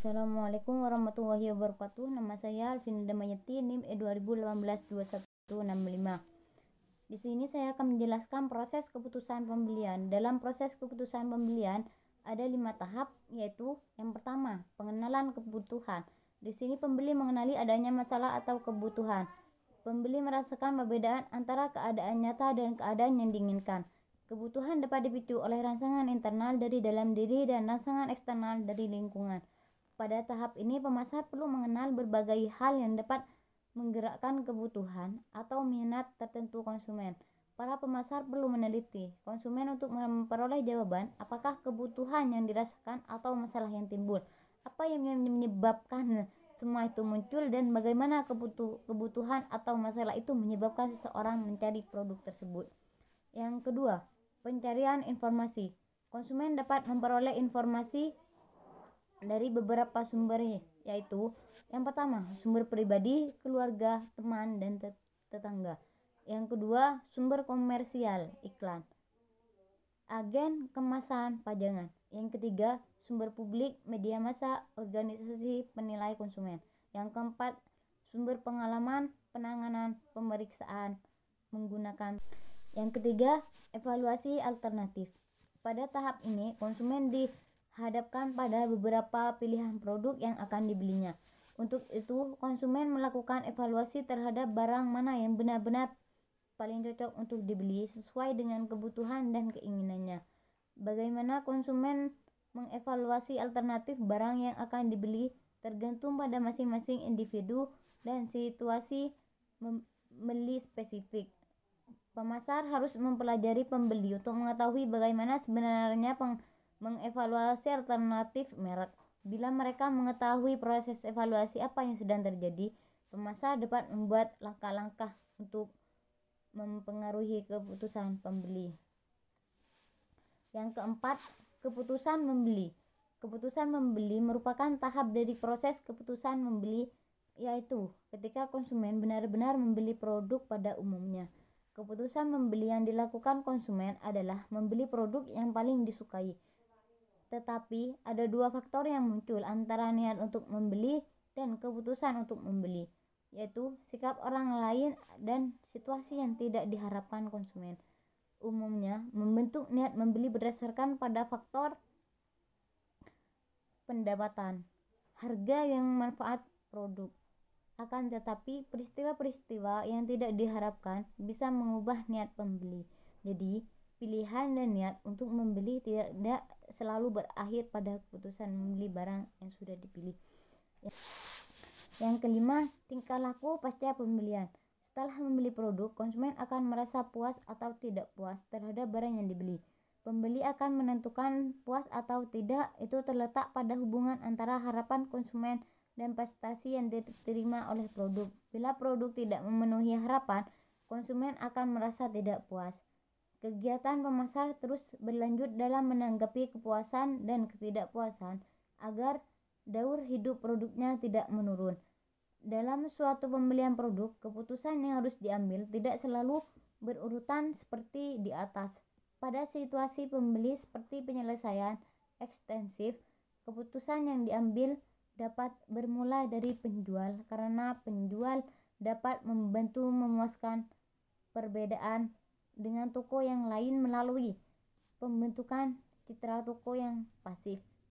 Assalamualaikum warahmatullahi wabarakatuh. Nama saya Alvin Damayati, NIM E20182165. Di sini saya akan menjelaskan proses keputusan pembelian. Dalam proses keputusan pembelian ada lima tahap, yaitu yang pertama, pengenalan kebutuhan. Di sini pembeli mengenali adanya masalah atau kebutuhan. Pembeli merasakan perbedaan antara keadaan nyata dan keadaan yang diinginkan. Kebutuhan dapat dipicu oleh rangsangan internal dari dalam diri dan rangsangan eksternal dari lingkungan. Pada tahap ini, pemasar perlu mengenal berbagai hal yang dapat menggerakkan kebutuhan atau minat tertentu konsumen. Para pemasar perlu meneliti konsumen untuk memperoleh jawaban apakah kebutuhan yang dirasakan atau masalah yang timbul, apa yang menyebabkan semua itu muncul dan bagaimana kebutuhan atau masalah itu menyebabkan seseorang mencari produk tersebut. Yang kedua, pencarian informasi. Konsumen dapat memperoleh informasi dari beberapa sumber ya, yaitu yang pertama sumber pribadi, keluarga, teman dan tetangga. Yang kedua sumber komersial, iklan. Agen kemasan pajangan. Yang ketiga sumber publik, media massa, organisasi penilai konsumen. Yang keempat sumber pengalaman, penanganan, pemeriksaan menggunakan. Yang ketiga evaluasi alternatif. Pada tahap ini konsumen di hadapkan pada beberapa pilihan produk yang akan dibelinya. Untuk itu, konsumen melakukan evaluasi terhadap barang mana yang benar-benar paling cocok untuk dibeli sesuai dengan kebutuhan dan keinginannya. Bagaimana konsumen mengevaluasi alternatif barang yang akan dibeli tergantung pada masing-masing individu dan situasi membeli spesifik. Pemasar harus mempelajari pembeli untuk mengetahui bagaimana sebenarnya peng mengevaluasi alternatif merek. Bila mereka mengetahui proses evaluasi apa yang sedang terjadi, pemasa dapat membuat langkah-langkah untuk mempengaruhi keputusan pembeli. Yang keempat, keputusan membeli. Keputusan membeli merupakan tahap dari proses keputusan membeli yaitu ketika konsumen benar-benar membeli produk pada umumnya. Keputusan membeli yang dilakukan konsumen adalah membeli produk yang paling disukai tetapi ada dua faktor yang muncul antara niat untuk membeli dan keputusan untuk membeli, yaitu sikap orang lain dan situasi yang tidak diharapkan konsumen. Umumnya, membentuk niat membeli berdasarkan pada faktor pendapatan, harga yang manfaat produk. Akan tetapi, peristiwa-peristiwa yang tidak diharapkan bisa mengubah niat pembeli. Jadi, pilihan dan niat untuk membeli tidak selalu berakhir pada keputusan membeli barang yang sudah dipilih. Ya. Yang kelima, tingkah laku pasca pembelian. Setelah membeli produk, konsumen akan merasa puas atau tidak puas terhadap barang yang dibeli. Pembeli akan menentukan puas atau tidak itu terletak pada hubungan antara harapan konsumen dan prestasi yang diterima oleh produk. Bila produk tidak memenuhi harapan, konsumen akan merasa tidak puas. Kegiatan pemasar terus berlanjut dalam menanggapi kepuasan dan ketidakpuasan agar daur hidup produknya tidak menurun. Dalam suatu pembelian produk, keputusan yang harus diambil tidak selalu berurutan seperti di atas. Pada situasi pembeli seperti penyelesaian ekstensif, keputusan yang diambil dapat bermula dari penjual karena penjual dapat membantu memuaskan perbedaan dengan toko yang lain melalui pembentukan citra toko yang pasif.